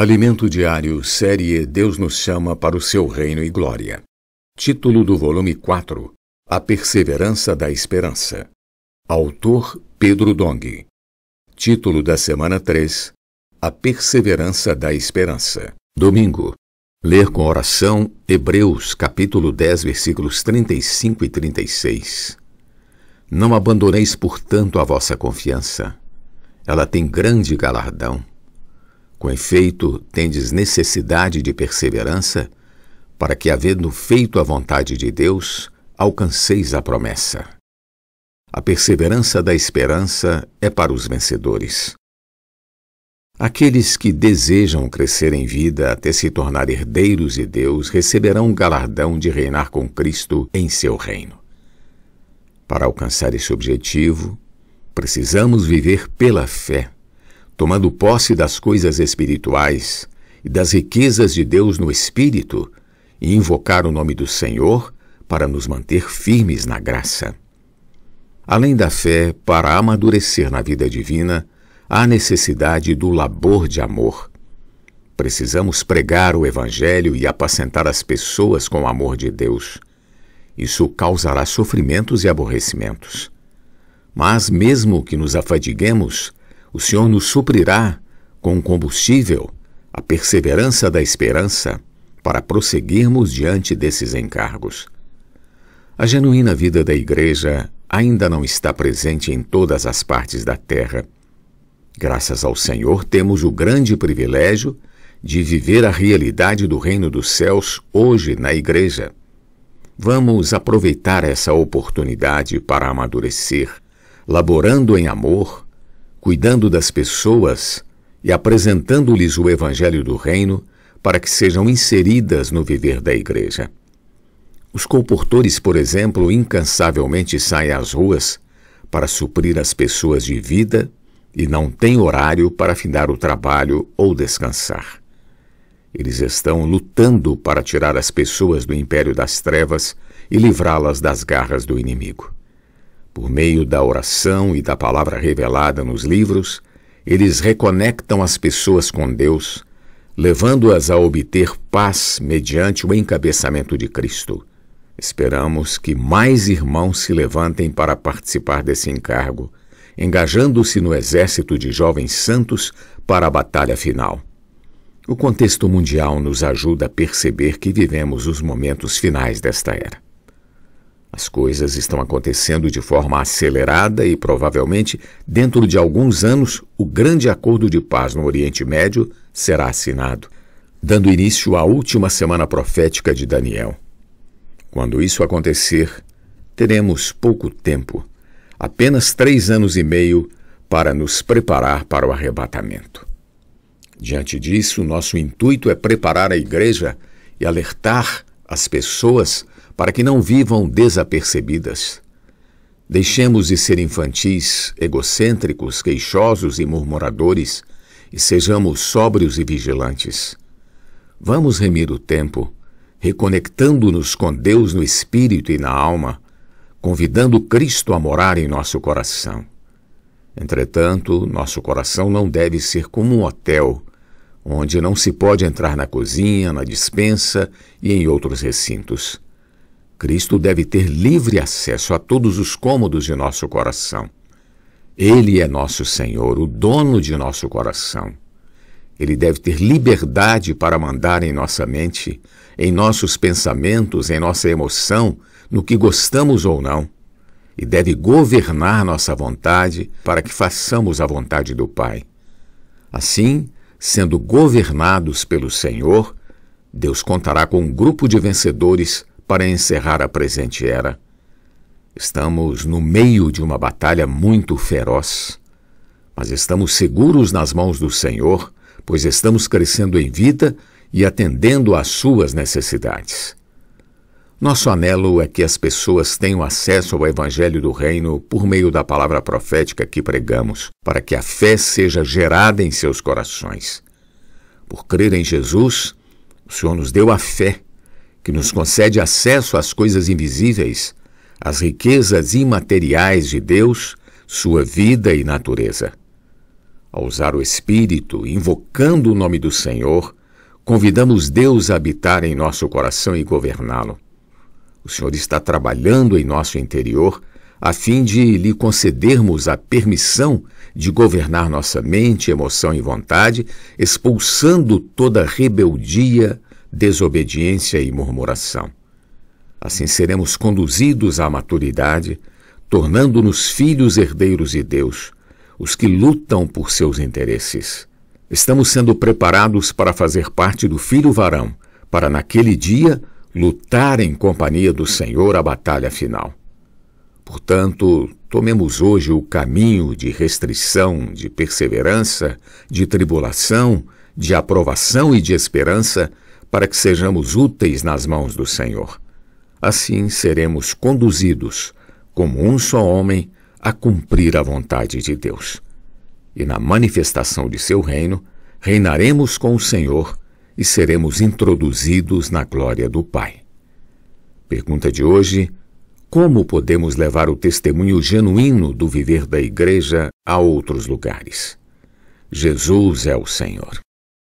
Alimento Diário, série Deus nos chama para o seu reino e glória. Título do volume 4: A Perseverança da Esperança. Autor Pedro Dong. Título da semana 3: A Perseverança da Esperança. Domingo. Ler com oração Hebreus capítulo 10, versículos 35 e 36. Não abandoneis, portanto, a vossa confiança. Ela tem grande galardão com efeito, tendes necessidade de perseverança, para que, havendo feito a vontade de Deus, alcanceis a promessa. A perseverança da esperança é para os vencedores. Aqueles que desejam crescer em vida até se tornar herdeiros de Deus receberão o galardão de reinar com Cristo em seu reino. Para alcançar esse objetivo, precisamos viver pela fé tomando posse das coisas espirituais e das riquezas de Deus no Espírito, e invocar o nome do Senhor para nos manter firmes na graça. Além da fé, para amadurecer na vida divina, há necessidade do labor de amor. Precisamos pregar o Evangelho e apacentar as pessoas com o amor de Deus. Isso causará sofrimentos e aborrecimentos. Mas, mesmo que nos afadiguemos, o Senhor nos suprirá com combustível a perseverança da esperança para prosseguirmos diante desses encargos. A genuína vida da Igreja ainda não está presente em todas as partes da terra. Graças ao Senhor, temos o grande privilégio de viver a realidade do Reino dos Céus hoje na Igreja. Vamos aproveitar essa oportunidade para amadurecer, laborando em amor cuidando das pessoas e apresentando-lhes o Evangelho do Reino para que sejam inseridas no viver da Igreja. Os comportores, por exemplo, incansavelmente saem às ruas para suprir as pessoas de vida e não têm horário para afinar o trabalho ou descansar. Eles estão lutando para tirar as pessoas do império das trevas e livrá-las das garras do inimigo. Por meio da oração e da palavra revelada nos livros, eles reconectam as pessoas com Deus, levando-as a obter paz mediante o encabeçamento de Cristo. Esperamos que mais irmãos se levantem para participar desse encargo, engajando-se no exército de jovens santos para a batalha final. O contexto mundial nos ajuda a perceber que vivemos os momentos finais desta era. As coisas estão acontecendo de forma acelerada e provavelmente, dentro de alguns anos, o grande acordo de paz no Oriente Médio será assinado, dando início à última semana profética de Daniel. Quando isso acontecer, teremos pouco tempo apenas três anos e meio para nos preparar para o arrebatamento. Diante disso, nosso intuito é preparar a igreja e alertar as pessoas para que não vivam desapercebidas. Deixemos de ser infantis, egocêntricos, queixosos e murmuradores, e sejamos sóbrios e vigilantes. Vamos remir o tempo, reconectando-nos com Deus no espírito e na alma, convidando Cristo a morar em nosso coração. Entretanto, nosso coração não deve ser como um hotel, onde não se pode entrar na cozinha, na dispensa e em outros recintos. Cristo deve ter livre acesso a todos os cômodos de nosso coração. Ele é nosso Senhor, o dono de nosso coração. Ele deve ter liberdade para mandar em nossa mente, em nossos pensamentos, em nossa emoção, no que gostamos ou não. E deve governar nossa vontade para que façamos a vontade do Pai. Assim, sendo governados pelo Senhor, Deus contará com um grupo de vencedores para encerrar a presente era, estamos no meio de uma batalha muito feroz, mas estamos seguros nas mãos do Senhor, pois estamos crescendo em vida e atendendo às suas necessidades. Nosso anelo é que as pessoas tenham acesso ao Evangelho do Reino por meio da palavra profética que pregamos, para que a fé seja gerada em seus corações. Por crer em Jesus, o Senhor nos deu a fé que nos concede acesso às coisas invisíveis, às riquezas imateriais de Deus, sua vida e natureza. Ao usar o Espírito, invocando o nome do Senhor, convidamos Deus a habitar em nosso coração e governá-lo. O Senhor está trabalhando em nosso interior a fim de lhe concedermos a permissão de governar nossa mente, emoção e vontade, expulsando toda rebeldia, desobediência e murmuração. Assim seremos conduzidos à maturidade, tornando-nos filhos herdeiros de Deus, os que lutam por seus interesses. Estamos sendo preparados para fazer parte do filho varão, para naquele dia lutar em companhia do Senhor a batalha final. Portanto, tomemos hoje o caminho de restrição, de perseverança, de tribulação, de aprovação e de esperança para que sejamos úteis nas mãos do Senhor. Assim seremos conduzidos, como um só homem, a cumprir a vontade de Deus. E na manifestação de seu reino, reinaremos com o Senhor e seremos introduzidos na glória do Pai. Pergunta de hoje: Como podemos levar o testemunho genuíno do viver da Igreja a outros lugares? Jesus é o Senhor.